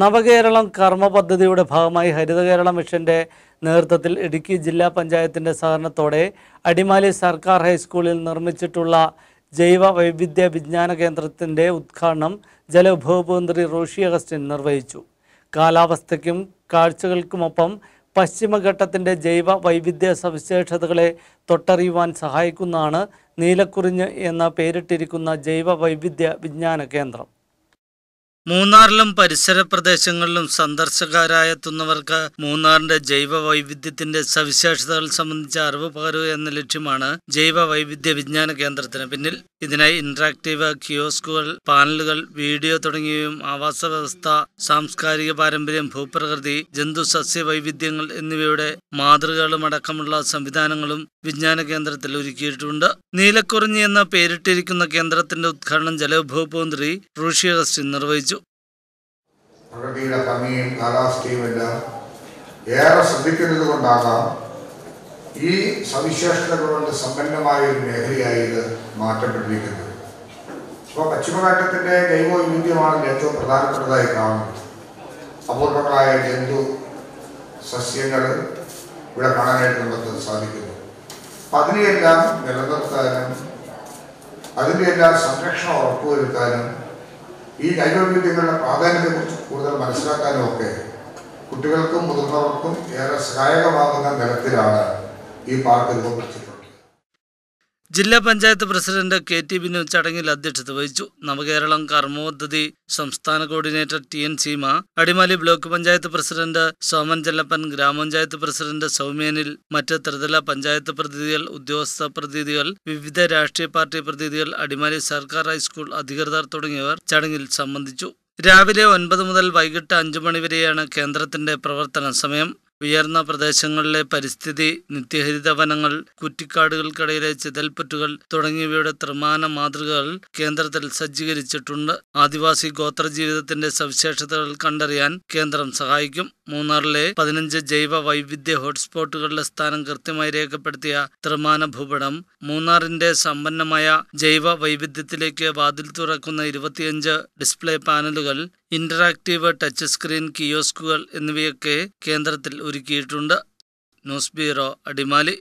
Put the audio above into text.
നവകേരളം കർമ്മ പദ്ധതിയുടെ ഭാഗമായി ഹരിതകേരള മിഷന്റെ നേതൃത്വത്തിൽ ഇടുക്കി ജില്ലാ പഞ്ചായത്തിന്റെ സഹകരണത്തോടെ അടിമാലി സർക്കാർ ഹൈസ്കൂളിൽ നിർമ്മിച്ചിട്ടുള്ള ജൈവ വൈവിധ്യ വിജ്ഞാന കേന്ദ്രത്തിന്റെ ഉദ്ഘാടനം ജലവിഭവ റോഷി അഗസ്റ്റിൻ നിർവഹിച്ചു കാലാവസ്ഥയ്ക്കും കാഴ്ചകൾക്കുമൊപ്പം പശ്ചിമഘട്ടത്തിൻ്റെ ജൈവ വൈവിധ്യ സവിശേഷതകളെ തൊട്ടറിയുവാൻ സഹായിക്കുന്നതാണ് നീലക്കുറിഞ്ഞ് എന്ന പേരിട്ടിരിക്കുന്ന ജൈവ വൈവിധ്യ വിജ്ഞാന കേന്ദ്രം മൂന്നാറിലും പരിസര പ്രദേശങ്ങളിലും സന്ദർശകരായെത്തുന്നവർക്ക് മൂന്നാറിന്റെ ജൈവ വൈവിധ്യത്തിന്റെ സവിശേഷതകൾ സംബന്ധിച്ച അറിവ് പകരുക എന്ന ലക്ഷ്യമാണ് ജൈവ വൈവിധ്യ വിജ്ഞാന കേന്ദ്രത്തിന് പിന്നിൽ ഇതിനായി ഇന്ററാക്റ്റീവ് കിയോസ്കുകൾ പാനലുകൾ വീഡിയോ തുടങ്ങിയവയും ആവാസ വ്യവസ്ഥ സാംസ്കാരിക പാരമ്പര്യം ഭൂപ്രകൃതി ജന്തു സസ്യ വൈവിധ്യങ്ങൾ എന്നിവയുടെ മാതൃകകളും അടക്കമുള്ള സംവിധാനങ്ങളും വിജ്ഞാന കേന്ദ്രത്തിൽ ഒരുക്കിയിട്ടുണ്ട് നീലക്കുറിഞ്ഞി എന്ന പേരിട്ടിരിക്കുന്ന കേന്ദ്രത്തിന്റെ ഉദ്ഘാടനം ജലവിഭവ മന്ത്രി റൂഷി അഗസ്റ്റിൻ നിർവഹിച്ചു പ്രകൃതിയുടെ ഭംഗിയും കാലാവസ്ഥയും എല്ലാം ഏറെ ശ്രദ്ധിക്കുന്നത് കൊണ്ടാകാം ഈ സവിശേഷതകളുടെ സമ്പന്നമായ ഒരു മേഖലയായി ഇത് മാറ്റപ്പെട്ടിരിക്കുന്നത് അപ്പോൾ പശ്ചിമഘട്ടത്തിൻ്റെ ജൈവവൈവിധ്യമാണ് ഏറ്റവും പ്രധാനപ്പെട്ടതായി കാണുന്നത് അപൂർവങ്ങളായ ജന്തു സസ്യങ്ങൾ ഇവിടെ കാണാനായിട്ട് നമുക്ക് സാധിക്കുന്നു അപ്പം അതിനെയെല്ലാം നിലനിർത്താനും അതിൻ്റെയെല്ലാം സംരക്ഷണം ഉറപ്പുവരുത്താനും ഈ ജൈവവൈവിധ്യങ്ങളുടെ പ്രാധാന്യത്തെക്കുറിച്ച് കൂടുതൽ മനസ്സിലാക്കാനും ഒക്കെ കുട്ടികൾക്കും മുതിർന്നവർക്കും ഏറെ സഹായകമാകുന്ന നിലത്തിലാണ് ഈ പാർക്ക് രൂപപ്പെടുത്തിയിട്ടുണ്ട് ജില്ലാ panchayat president K T Binu ചടങ്ങിൽ അധ്യക്ഷത വഹിച്ചു നവകേരളം കർമ്മപദ്ധതി സംസ്ഥാന coordinator T N Seema Adimali block panchayat president Soman Chellappan grama panchayat president സൗമ്യനിൽ മറ്റ് ത്രിതല പഞ്ചായത്ത് പ്രതിനിധികൾ ഉദ്യോഗസ്ഥ പ്രതിനിധികൾ വിവിധ രാഷ്ട്രീയ പാർട്ടി പ്രതിനിധികൾ അടിമാലി സർക്കാർ ഹൈസ്കൂൾ അധികൃതർ തുടങ്ങിയവർ ചടങ്ങിൽ സംബന്ധിച്ചു രാവിലെ ഒൻപത് മുതൽ വൈകിട്ട് അഞ്ചു മണിവരെയാണ് കേന്ദ്രത്തിന്റെ പ്രവർത്തന സമയം ഉയർന്ന പ്രദേശങ്ങളിലെ പരിസ്ഥിതി നിത്യഹരിത വനങ്ങൾ കുറ്റിക്കാടുകൾക്കിടയിലെ ചിതൽപ്പറ്റുകൾ തുടങ്ങിയവയുടെ ത്രിമാന മാതൃകകൾ കേന്ദ്രത്തിൽ സജ്ജീകരിച്ചിട്ടുണ്ട് ആദിവാസി ഗോത്ര ജീവിതത്തിന്റെ സവിശേഷതകൾ കണ്ടറിയാൻ കേന്ദ്രം സഹായിക്കും മൂന്നാറിലെ പതിനഞ്ച് ജൈവ വൈവിധ്യ ഹോട്ട്സ്പോട്ടുകളുടെ സ്ഥാനം കൃത്യമായി രേഖപ്പെടുത്തിയ ത്രിമാന ഭൂപടം മൂന്നാറിന്റെ സമ്പന്നമായ ജൈവ വൈവിധ്യത്തിലേക്ക് വാതിൽ തുറക്കുന്ന ഇരുപത്തിയഞ്ച് ഡിസ്പ്ലേ പാനലുകൾ ഇന്ററാക്റ്റീവ് ടച്ച് സ്ക്രീൻ കിയോസ്കുകൾ എന്നിവയൊക്കെ കേന്ദ്രത്തിൽ ഒരുക്കിയിട്ടുണ്ട് ന്യൂസ് ബ്യൂറോ അടിമാലി